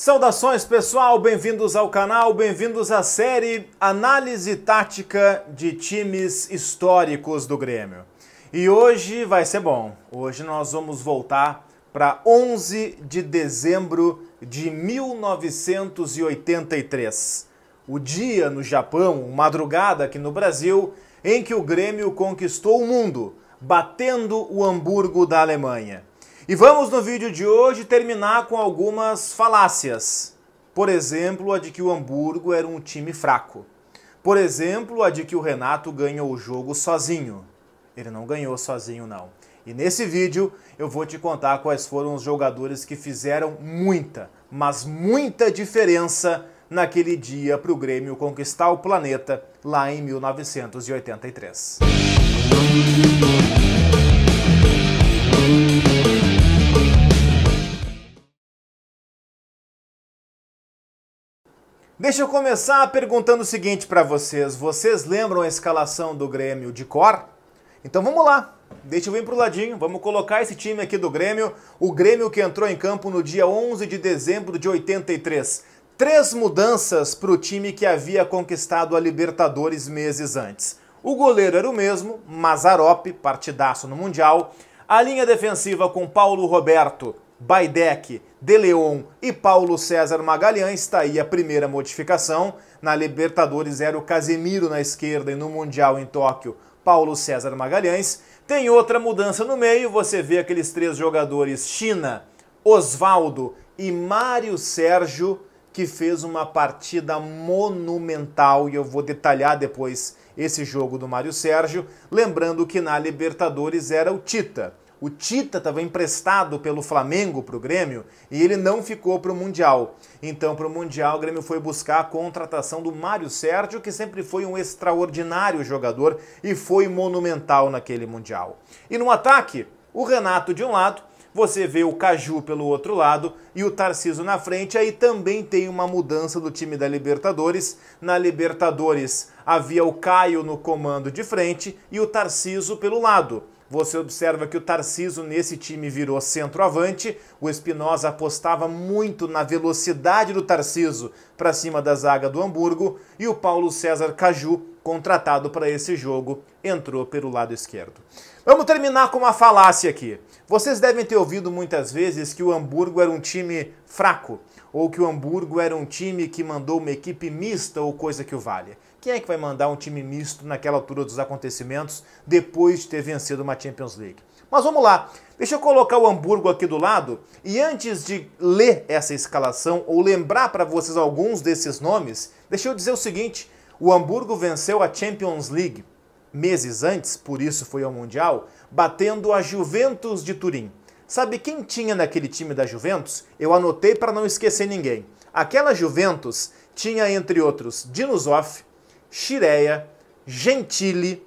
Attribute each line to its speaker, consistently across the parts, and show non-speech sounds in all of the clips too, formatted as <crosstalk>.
Speaker 1: Saudações pessoal, bem-vindos ao canal, bem-vindos à série Análise Tática de Times Históricos do Grêmio. E hoje vai ser bom, hoje nós vamos voltar para 11 de dezembro de 1983, o dia no Japão, madrugada aqui no Brasil, em que o Grêmio conquistou o mundo, batendo o Hamburgo da Alemanha. E vamos no vídeo de hoje terminar com algumas falácias. Por exemplo, a de que o Hamburgo era um time fraco. Por exemplo, a de que o Renato ganhou o jogo sozinho. Ele não ganhou sozinho, não. E nesse vídeo eu vou te contar quais foram os jogadores que fizeram muita, mas muita diferença naquele dia para o Grêmio conquistar o planeta lá em 1983. Deixa eu começar perguntando o seguinte para vocês: vocês lembram a escalação do Grêmio de cor? Então vamos lá. Deixa eu vir pro ladinho, vamos colocar esse time aqui do Grêmio, o Grêmio que entrou em campo no dia 11 de dezembro de 83. Três mudanças para o time que havia conquistado a Libertadores meses antes. O goleiro era o mesmo, Mazarope, partidaço no Mundial. A linha defensiva com Paulo Roberto, Baidec, De Leon e Paulo César Magalhães. Está aí a primeira modificação. Na Libertadores era o Casemiro na esquerda e no Mundial em Tóquio, Paulo César Magalhães. Tem outra mudança no meio, você vê aqueles três jogadores, China, Osvaldo e Mário Sérgio, que fez uma partida monumental e eu vou detalhar depois esse jogo do Mário Sérgio, lembrando que na Libertadores era o Tita. O Tita estava emprestado pelo Flamengo para o Grêmio e ele não ficou para o Mundial. Então, para o Mundial, o Grêmio foi buscar a contratação do Mário Sérgio, que sempre foi um extraordinário jogador e foi monumental naquele Mundial. E no ataque, o Renato de um lado, você vê o Caju pelo outro lado e o Tarciso na frente. Aí também tem uma mudança do time da Libertadores. Na Libertadores havia o Caio no comando de frente e o Tarciso pelo lado. Você observa que o Tarciso nesse time virou centroavante. O Espinosa apostava muito na velocidade do Tarciso para cima da zaga do Hamburgo. E o Paulo César Caju, contratado para esse jogo, entrou pelo lado esquerdo. Vamos terminar com uma falácia aqui. Vocês devem ter ouvido muitas vezes que o Hamburgo era um time fraco ou que o Hamburgo era um time que mandou uma equipe mista ou coisa que o valha. Quem é que vai mandar um time misto naquela altura dos acontecimentos depois de ter vencido uma Champions League? Mas vamos lá. Deixa eu colocar o Hamburgo aqui do lado e antes de ler essa escalação ou lembrar para vocês alguns desses nomes, deixa eu dizer o seguinte: o Hamburgo venceu a Champions League meses antes, por isso foi ao Mundial, batendo a Juventus de Turim. Sabe quem tinha naquele time da Juventus? Eu anotei para não esquecer ninguém. Aquela Juventus tinha, entre outros, Dinosoff, Chireia, Gentili,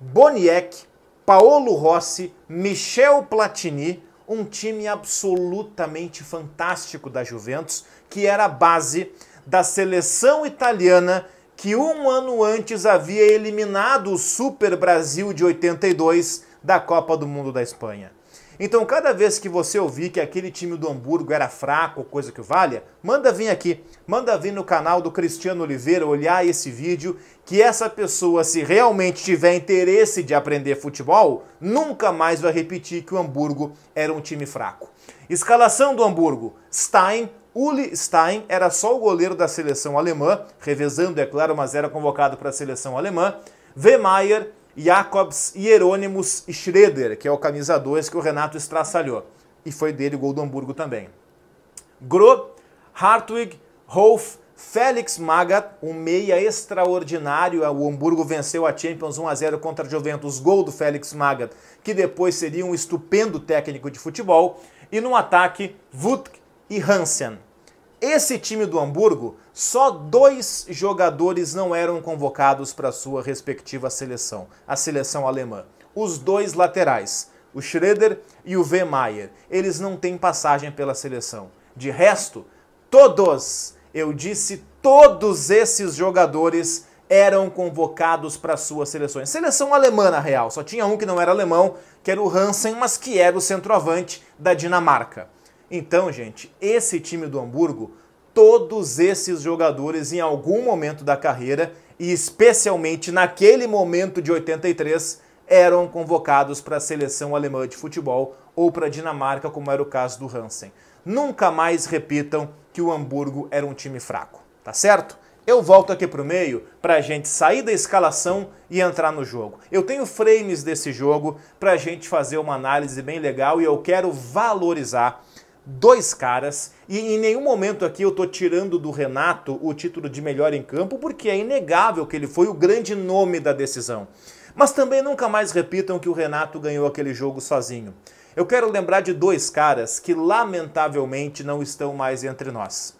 Speaker 1: Boniek, Paolo Rossi, Michel Platini, um time absolutamente fantástico da Juventus, que era a base da seleção italiana que um ano antes havia eliminado o Super Brasil de 82 da Copa do Mundo da Espanha. Então, cada vez que você ouvir que aquele time do Hamburgo era fraco, coisa que valha, manda vir aqui, manda vir no canal do Cristiano Oliveira olhar esse vídeo, que essa pessoa, se realmente tiver interesse de aprender futebol, nunca mais vai repetir que o Hamburgo era um time fraco. Escalação do Hamburgo: Stein, Uli Stein era só o goleiro da seleção alemã, revezando, é claro, mas era convocado para a seleção alemã. Wehmeyer, Jacobs, Hieronymus e Schroeder, que é o camisa 2 que o Renato estraçalhou. E foi dele o gol do Hamburgo também. Gro, Hartwig, Rolf, Félix Magat, um meia extraordinário. O Hamburgo venceu a Champions 1 a 0 contra a Juventus. Gol do Félix Magat, que depois seria um estupendo técnico de futebol. E no ataque, Vutk e Hansen. Esse time do Hamburgo, só dois jogadores não eram convocados para sua respectiva seleção, a seleção alemã. Os dois laterais, o Schroeder e o V. Eles não têm passagem pela seleção. De resto, todos, eu disse todos esses jogadores eram convocados para suas seleções. Seleção alemã, na real, só tinha um que não era alemão, que era o Hansen, mas que era o centroavante da Dinamarca. Então, gente, esse time do Hamburgo, todos esses jogadores em algum momento da carreira, e especialmente naquele momento de 83, eram convocados para a seleção alemã de futebol ou para a Dinamarca, como era o caso do Hansen. Nunca mais repitam que o Hamburgo era um time fraco, tá certo? Eu volto aqui para o meio para a gente sair da escalação e entrar no jogo. Eu tenho frames desse jogo para a gente fazer uma análise bem legal e eu quero valorizar dois caras, e em nenhum momento aqui eu tô tirando do Renato o título de melhor em campo, porque é inegável que ele foi o grande nome da decisão. Mas também nunca mais repitam que o Renato ganhou aquele jogo sozinho. Eu quero lembrar de dois caras que lamentavelmente não estão mais entre nós.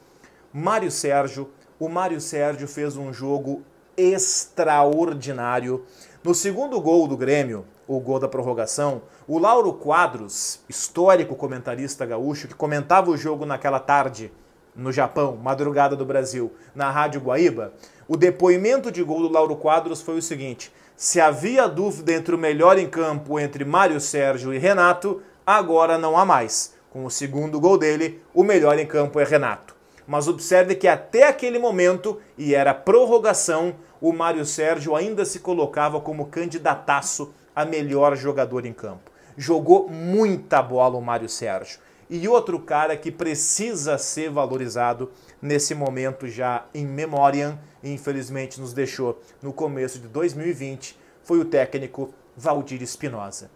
Speaker 1: Mário Sérgio, o Mário Sérgio fez um jogo extraordinário. No segundo gol do Grêmio, o gol da prorrogação. O Lauro Quadros, histórico comentarista gaúcho, que comentava o jogo naquela tarde no Japão, madrugada do Brasil, na Rádio Guaíba, o depoimento de gol do Lauro Quadros foi o seguinte: se havia dúvida entre o melhor em campo entre Mário Sérgio e Renato, agora não há mais. Com o segundo gol dele, o melhor em campo é Renato. Mas observe que até aquele momento, e era prorrogação, o Mário Sérgio ainda se colocava como candidataço a melhor jogador em campo. Jogou muita bola o Mário Sérgio. E outro cara que precisa ser valorizado nesse momento já em memória, infelizmente nos deixou no começo de 2020, foi o técnico Valdir Espinosa.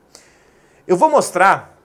Speaker 1: Eu vou mostrar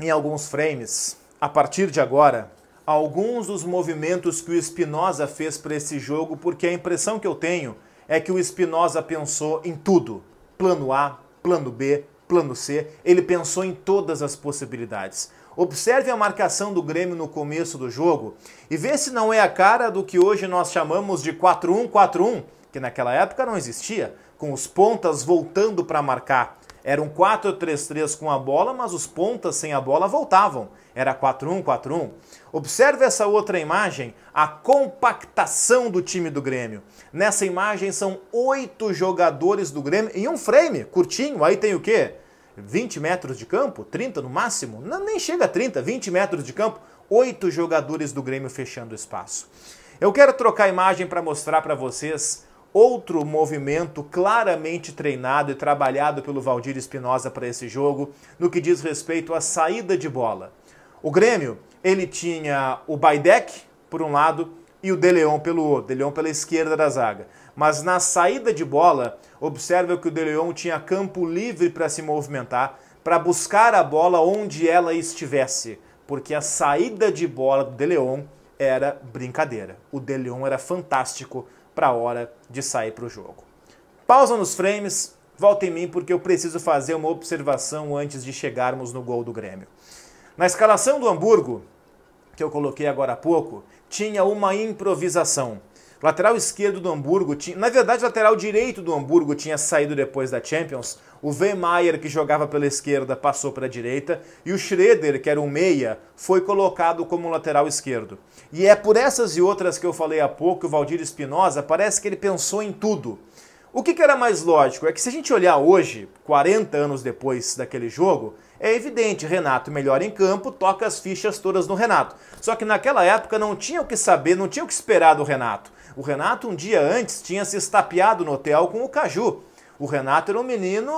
Speaker 1: em alguns frames, a partir de agora, alguns dos movimentos que o Espinosa fez para esse jogo, porque a impressão que eu tenho é que o Espinosa pensou em tudo: plano A, plano B, plano C. Ele pensou em todas as possibilidades. Observe a marcação do Grêmio no começo do jogo e vê se não é a cara do que hoje nós chamamos de 4-1-4-1, que naquela época não existia, com os pontas voltando para marcar. Era um 4-3-3 com a bola, mas os pontas sem a bola voltavam. Era 4-1-4-1. Observe essa outra imagem, a compactação do time do Grêmio. Nessa imagem são oito jogadores do Grêmio em um frame curtinho. Aí tem o quê? 20 metros de campo? 30 no máximo? Não, nem chega a 30, 20 metros de campo. Oito jogadores do Grêmio fechando o espaço. Eu quero trocar a imagem para mostrar para vocês Outro movimento claramente treinado e trabalhado pelo Valdir Espinosa para esse jogo, no que diz respeito à saída de bola. O Grêmio, ele tinha o Baidec por um lado e o Deleon pelo outro, Deleon pela esquerda da zaga. Mas na saída de bola, observa que o Deleon tinha campo livre para se movimentar, para buscar a bola onde ela estivesse, porque a saída de bola do Deleon era brincadeira. O Deleon era fantástico para a hora de sair para o jogo. Pausa nos frames, volta em mim porque eu preciso fazer uma observação antes de chegarmos no gol do Grêmio. Na escalação do Hamburgo, que eu coloquei agora há pouco, tinha uma improvisação. Lateral esquerdo do Hamburgo, tinha, na verdade, lateral direito do Hamburgo tinha saído depois da Champions. O Wehmeyer, que jogava pela esquerda, passou para a direita. E o Schroeder, que era um meia, foi colocado como lateral esquerdo. E é por essas e outras que eu falei há pouco, o Valdir Espinosa parece que ele pensou em tudo. O que, que era mais lógico é que se a gente olhar hoje, 40 anos depois daquele jogo, é evidente, Renato melhor em campo, toca as fichas todas no Renato. Só que naquela época não tinha o que saber, não tinha o que esperar do Renato. O Renato, um dia antes, tinha se estapeado no hotel com o Caju. O Renato era um menino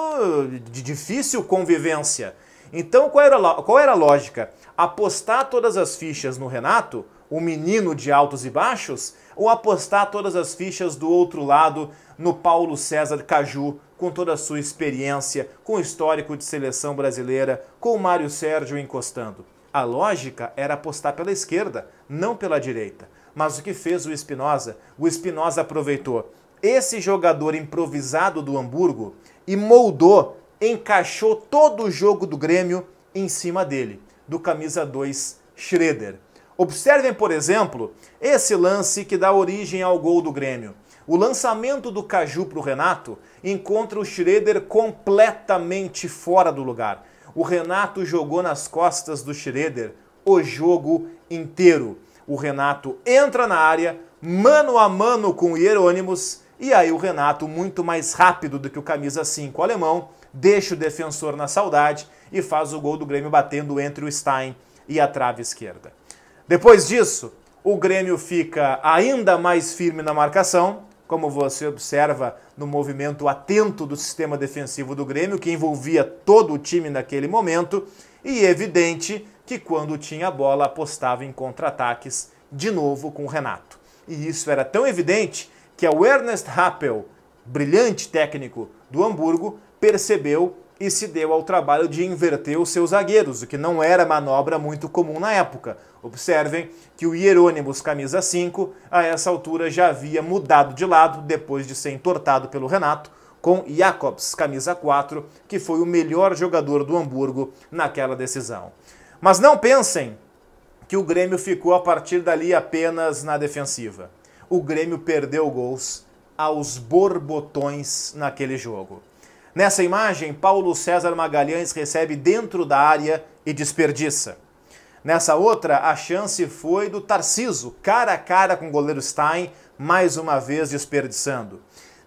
Speaker 1: de difícil convivência. Então, qual era, qual era a lógica? Apostar todas as fichas no Renato o menino de altos e baixos, ou apostar todas as fichas do outro lado no Paulo César Caju, com toda a sua experiência, com o histórico de seleção brasileira, com o Mário Sérgio encostando? A lógica era apostar pela esquerda, não pela direita. Mas o que fez o Espinosa? O Espinosa aproveitou esse jogador improvisado do Hamburgo e moldou, encaixou todo o jogo do Grêmio em cima dele, do camisa 2 Schroeder. Observem, por exemplo, esse lance que dá origem ao gol do Grêmio. O lançamento do Caju para o Renato encontra o Schroeder completamente fora do lugar. O Renato jogou nas costas do Schroeder o jogo inteiro. O Renato entra na área, mano a mano com o Hierônimos, e aí o Renato, muito mais rápido do que o camisa 5 alemão, deixa o defensor na saudade e faz o gol do Grêmio batendo entre o Stein e a trave esquerda. Depois disso, o Grêmio fica ainda mais firme na marcação, como você observa no movimento atento do sistema defensivo do Grêmio, que envolvia todo o time naquele momento, e evidente que quando tinha bola apostava em contra-ataques de novo com o Renato. E isso era tão evidente que o Ernest Happel, brilhante técnico do Hamburgo, percebeu e se deu ao trabalho de inverter os seus zagueiros, o que não era manobra muito comum na época. Observem que o Hierônimos, camisa 5, a essa altura já havia mudado de lado depois de ser entortado pelo Renato, com Jacobs, camisa 4, que foi o melhor jogador do Hamburgo naquela decisão. Mas não pensem que o Grêmio ficou a partir dali apenas na defensiva. O Grêmio perdeu gols aos borbotões naquele jogo. Nessa imagem, Paulo César Magalhães recebe dentro da área e desperdiça. Nessa outra, a chance foi do Tarciso, cara a cara com o goleiro Stein, mais uma vez desperdiçando.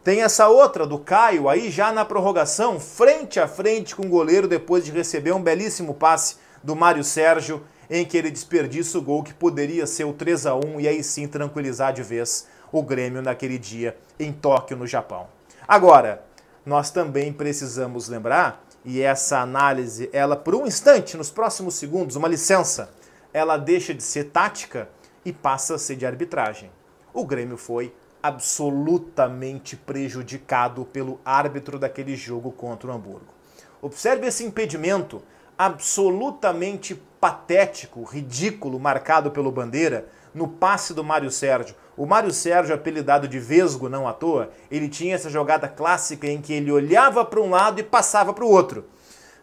Speaker 1: Tem essa outra do Caio aí já na prorrogação, frente a frente com o goleiro depois de receber um belíssimo passe do Mário Sérgio, em que ele desperdiça o gol que poderia ser o 3 a 1 e aí sim tranquilizar de vez o Grêmio naquele dia em Tóquio, no Japão. Agora, nós também precisamos lembrar, e essa análise, ela por um instante, nos próximos segundos, uma licença, ela deixa de ser tática e passa a ser de arbitragem. O Grêmio foi absolutamente prejudicado pelo árbitro daquele jogo contra o Hamburgo. Observe esse impedimento absolutamente patético, ridículo, marcado pelo Bandeira no passe do Mário Sérgio. O Mário Sérgio, apelidado de Vesgo, não à toa, ele tinha essa jogada clássica em que ele olhava para um lado e passava para o outro.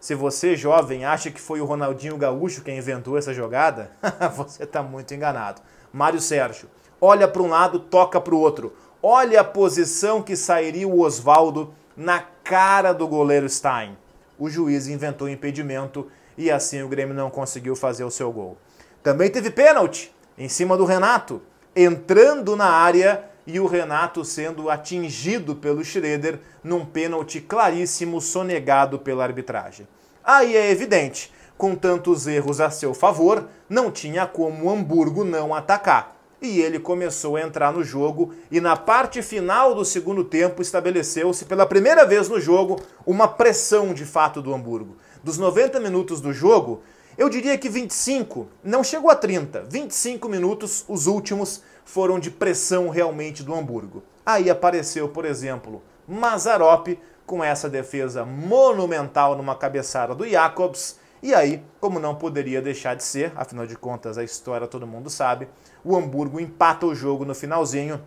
Speaker 1: Se você, jovem, acha que foi o Ronaldinho Gaúcho quem inventou essa jogada, <laughs> você está muito enganado. Mário Sérgio, olha para um lado, toca para o outro. Olha a posição que sairia o Oswaldo na cara do goleiro Stein. O juiz inventou impedimento e assim o Grêmio não conseguiu fazer o seu gol. Também teve pênalti em cima do Renato entrando na área e o Renato sendo atingido pelo Schroeder num pênalti claríssimo sonegado pela arbitragem. Aí é evidente, com tantos erros a seu favor, não tinha como o Hamburgo não atacar. E ele começou a entrar no jogo e na parte final do segundo tempo estabeleceu-se pela primeira vez no jogo uma pressão de fato do Hamburgo. Dos 90 minutos do jogo, eu diria que 25, não chegou a 30, 25 minutos, os últimos foram de pressão realmente do Hamburgo. Aí apareceu, por exemplo, Mazarop com essa defesa monumental numa cabeçada do Jacobs. E aí, como não poderia deixar de ser, afinal de contas a história todo mundo sabe, o Hamburgo empata o jogo no finalzinho,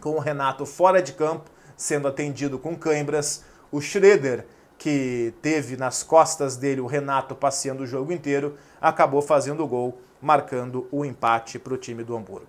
Speaker 1: com o Renato fora de campo, sendo atendido com cãibras, o Schroeder que teve nas costas dele o Renato passeando o jogo inteiro, acabou fazendo o gol, marcando o empate para o time do Hamburgo.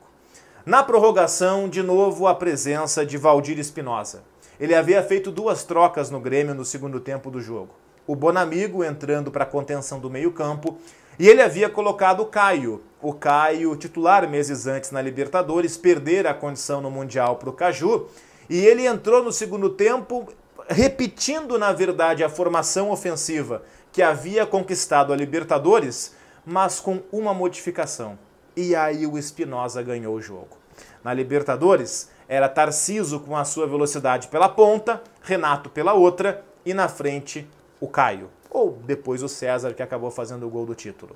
Speaker 1: Na prorrogação, de novo a presença de Valdir Espinosa. Ele havia feito duas trocas no Grêmio no segundo tempo do jogo. O Bonamigo entrando para a contenção do meio-campo e ele havia colocado o Caio. O Caio, titular meses antes na Libertadores, perder a condição no Mundial para o Caju. E ele entrou no segundo tempo repetindo na verdade a formação ofensiva que havia conquistado a Libertadores, mas com uma modificação. E aí o Espinosa ganhou o jogo. Na Libertadores, era Tarciso com a sua velocidade pela ponta, Renato pela outra e na frente o Caio. Ou depois o César, que acabou fazendo o gol do título.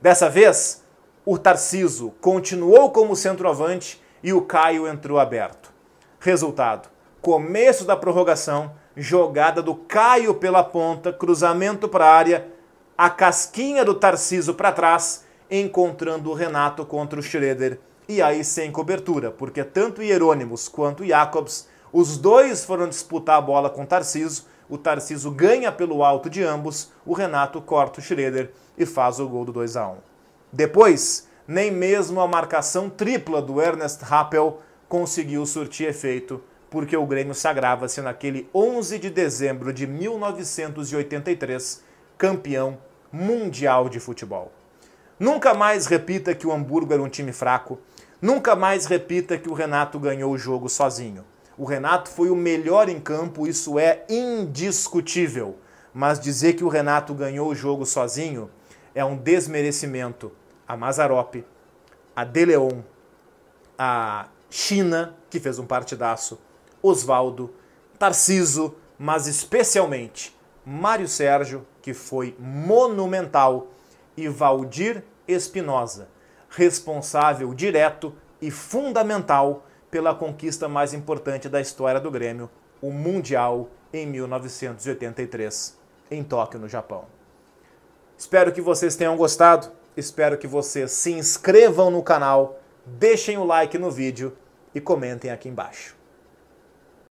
Speaker 1: Dessa vez, o Tarciso continuou como centroavante e o Caio entrou aberto. Resultado: começo da prorrogação, jogada do Caio pela ponta, cruzamento para a área, a casquinha do Tarciso para trás, encontrando o Renato contra o Schroeder. E aí sem cobertura, porque tanto Hierônimos quanto Jacobs, os dois foram disputar a bola com o Tarciso. O Tarciso ganha pelo alto de ambos, o Renato corta o Schroeder e faz o gol do 2 a 1. Depois, nem mesmo a marcação tripla do Ernest Rappel conseguiu surtir efeito porque o Grêmio sagrava-se naquele 11 de dezembro de 1983 campeão mundial de futebol. Nunca mais repita que o Hamburgo era um time fraco, nunca mais repita que o Renato ganhou o jogo sozinho. O Renato foi o melhor em campo, isso é indiscutível. Mas dizer que o Renato ganhou o jogo sozinho é um desmerecimento a Mazarope, a De Leon, a China, que fez um partidaço, Oswaldo, Tarciso, mas especialmente Mário Sérgio, que foi monumental, e Valdir Espinosa, responsável direto e fundamental pela conquista mais importante da história do Grêmio, o Mundial em 1983, em Tóquio, no Japão. Espero que vocês tenham gostado, espero que vocês se inscrevam no canal, deixem o like no vídeo e comentem aqui embaixo.